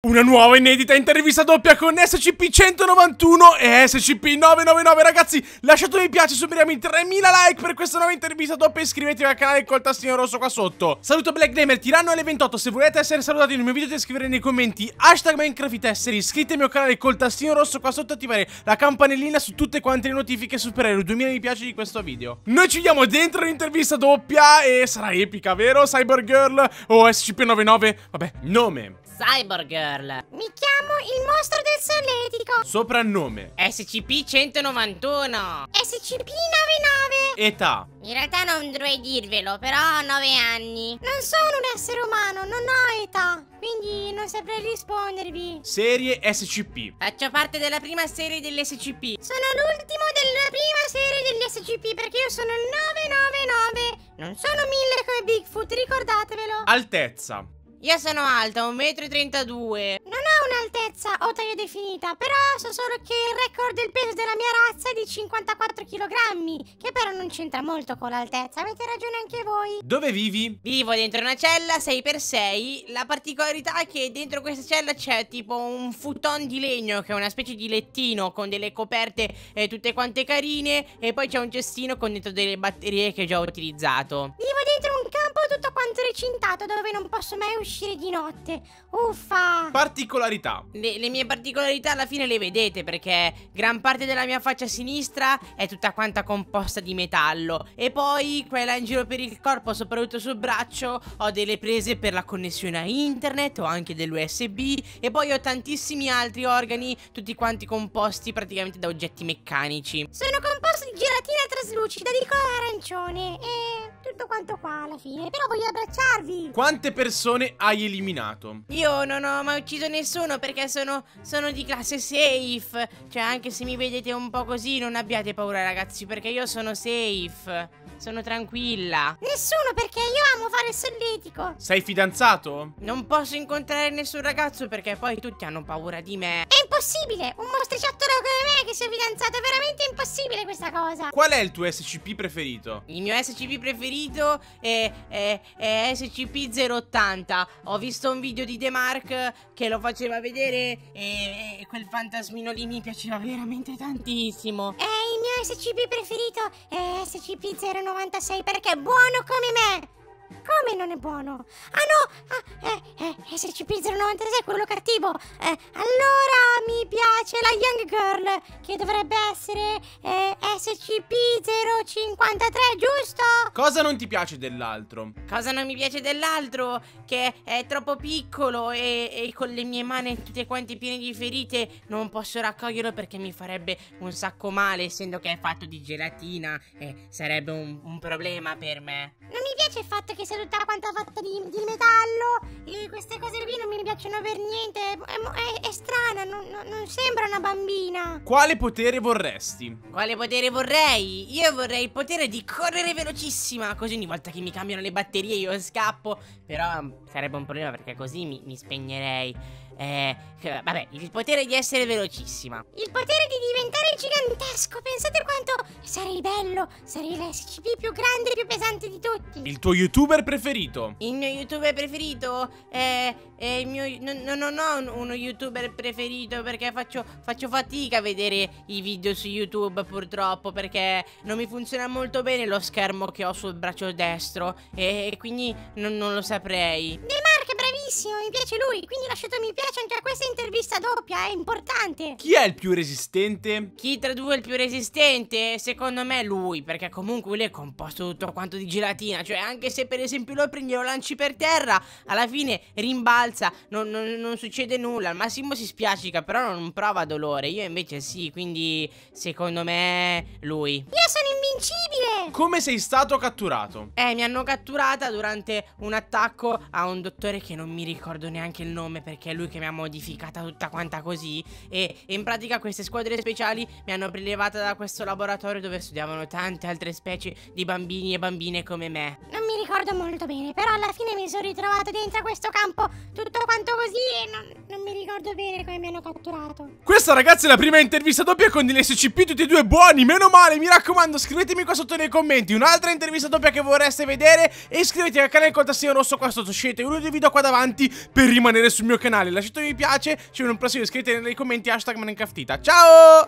Una nuova inedita intervista doppia con SCP-191 e SCP-999 Ragazzi lasciate un mi piace, superiamo i 3000 like per questa nuova intervista doppia Iscrivetevi al canale col tastino rosso qua sotto Saluto Black Gamer, Tiranno L28 Se volete essere salutati nel mio video dovete scrivere nei commenti Hashtag Minecraft essere iscritti al mio canale col tastino rosso qua sotto attivare la campanellina su tutte quante le notifiche Superare i 2000 mi piace di questo video Noi ci vediamo dentro l'intervista doppia E sarà epica, vero Cyber Girl o SCP-99? Vabbè, nome Cyber Girl Girl. Mi chiamo il mostro del Solletico. Soprannome. SCP-191. SCP-99. Età. In realtà non dovrei dirvelo, però ho 9 anni. Non sono un essere umano, non ho età. Quindi non saprei rispondervi. Serie SCP. Faccio parte della prima serie dell'SCP. Sono l'ultimo della prima serie degli SCP perché io sono il 999. Non sono mille come Bigfoot, ricordatevelo. Altezza. Io sono alta, 1,32 m. Non ho un'altezza o taglio definita, però so solo che il record del peso della mia razza è di 54 kg, che però non c'entra molto con l'altezza, avete ragione anche voi. Dove vivi? Vivo dentro una cella 6x6, la particolarità è che dentro questa cella c'è tipo un futon di legno, che è una specie di lettino con delle coperte eh, tutte quante carine, e poi c'è un cestino con dentro delle batterie che ho già utilizzato. Vivo dentro stato dove non posso mai uscire di notte. Uffa! Particolarità. Le, le, mie particolarità alla fine le vedete perché gran parte della mia faccia sinistra è tutta quanta composta di metallo. E poi quella in giro per il corpo, soprattutto sul braccio, ho delle prese per la connessione a internet, o anche dell'USB e poi ho tantissimi altri organi, tutti quanti composti praticamente da oggetti meccanici. Sono composti di gelatina traslucida di colore arancione e qua alla fine. Però voglio abbracciarvi. Quante persone hai eliminato? Io non ho mai ucciso nessuno perché sono, sono di classe safe. Cioè, anche se mi vedete un po' così, non abbiate paura, ragazzi, perché io sono safe. Sono tranquilla. Nessuno perché io amo fare il solletico. Sei fidanzato? Non posso incontrare nessun ragazzo perché poi tutti hanno paura di me. È impossibile. Un mostriciattolo come me che sia fidanzato. È veramente impossibile questa cosa. Qual è il tuo SCP preferito? Il mio SCP preferito è, è, è SCP-080. Ho visto un video di The Mark che lo faceva vedere e, e quel fantasmino lì mi piaceva veramente tantissimo. E il mio SCP preferito è SCP-096 perché è buono come me come non è buono? Ah no, ah, eh, eh, eh SCP-096 è quello cattivo. Eh, allora mi piace la Young Girl, che dovrebbe essere eh, eh SCP-053, giusto? Cosa non ti piace dell'altro? Cosa non mi piace dell'altro? Che è troppo piccolo e, e con le mie mani tutte quante piene di ferite non posso raccoglierlo perché mi farebbe un sacco male, essendo che è fatto di gelatina e sarebbe un, un problema per me. Non mi piace il fatto che se vedete tutta quanta fatta di, di metallo e queste cose qui non mi piacciono per niente, è, è, è strana, non, non, non, sembra una bambina. Quale potere vorresti? Quale potere vorrei? Io vorrei il potere di correre velocissima, così ogni volta che mi cambiano le batterie io scappo, però mm, sarebbe un problema perché così mi, mi spegnerei. Eh, vabbè, il potere di essere velocissima. Il potere di diventare gigantesco. Pensate quanto sarei bello. Sarei l'SCP più grande e più pesante di tutti. Il tuo youtuber preferito? Il mio youtuber preferito? Eh, eh, mio, non, non, non ho uno youtuber preferito perché faccio, faccio, fatica a vedere i video su YouTube purtroppo perché non mi funziona molto bene lo schermo che ho sul braccio destro e, e quindi non, non, lo saprei. Nel tantissimo, mi piace lui, quindi lasciate un mi piace anche a questa intervista doppia, è importante. Chi è il più resistente? Chi tra due è il più resistente? Secondo me è lui, perché comunque lui è composto tutto quanto di gelatina, cioè anche se per esempio lo prendi e lo lanci per terra, alla fine rimbalza, non, non, non succede nulla, al massimo si spiacica, però non prova dolore, io invece sì, quindi secondo me lui. Io sono in invincibile! Come sei stato catturato? Eh, mi hanno catturata durante un attacco a un dottore che non mi ricordo neanche il nome perché è lui che mi ha modificata tutta quanta così e in pratica queste squadre speciali mi hanno prelevata da questo laboratorio dove studiavano tante altre specie di bambini e bambine come me. Non ricordo molto bene, però alla fine mi sono ritrovato dentro questo campo tutto quanto così e non, non mi ricordo bene come mi hanno catturato. Questa ragazzi è la prima intervista doppia con degli SCP tutti e due buoni, meno male, mi raccomando scrivetemi qua sotto nei commenti un'altra intervista doppia che vorreste vedere e iscrivetevi al canale col tassino rosso qua sotto, scegliete uno dei video qua davanti per rimanere sul mio canale, lasciate un mi piace, ci vediamo un prossimo, iscrivetevi nei commenti hashtag manincaftita, ciao!